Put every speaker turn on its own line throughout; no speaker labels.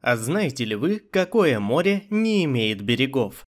А знаете ли вы, какое море не имеет берегов?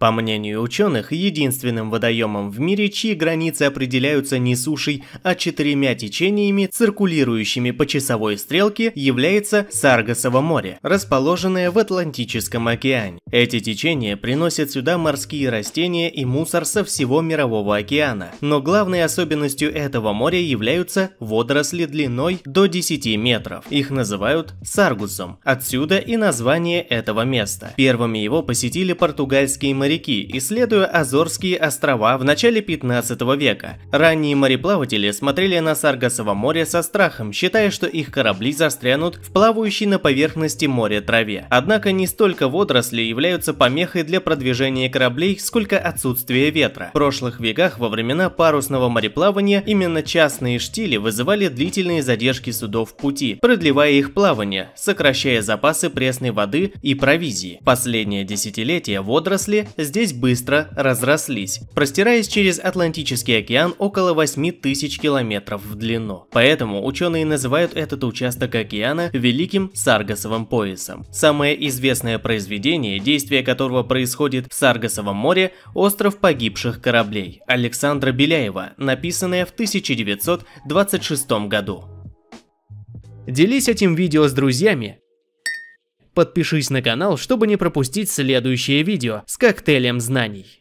По мнению ученых, единственным водоемом в мире, чьи границы определяются не сушей, а четырьмя течениями, циркулирующими по часовой стрелке, является Саргасово море, расположенное в Атлантическом океане. Эти течения приносят сюда морские растения и мусор со всего мирового океана, но главной особенностью этого моря являются водоросли длиной до 10 метров. Их называют Саргусом, отсюда и название этого места. Первыми его посетили португальские моряки моряки, исследуя Азорские острова в начале 15 века. Ранние мореплаватели смотрели на Саргасово море со страхом, считая, что их корабли застрянут в плавающей на поверхности моря траве. Однако не столько водоросли являются помехой для продвижения кораблей, сколько отсутствие ветра. В прошлых веках во времена парусного мореплавания именно частные штили вызывали длительные задержки судов в пути, продлевая их плавание, сокращая запасы пресной воды и провизии. Последнее десятилетие водоросли здесь быстро разрослись, простираясь через Атлантический океан около 8 тысяч километров в длину. Поэтому ученые называют этот участок океана Великим Саргасовым поясом. Самое известное произведение, действие которого происходит в Саргасовом море – «Остров погибших кораблей» Александра Беляева, написанное в 1926 году. Делись этим видео с друзьями, Подпишись на канал, чтобы не пропустить следующее видео с коктейлем знаний.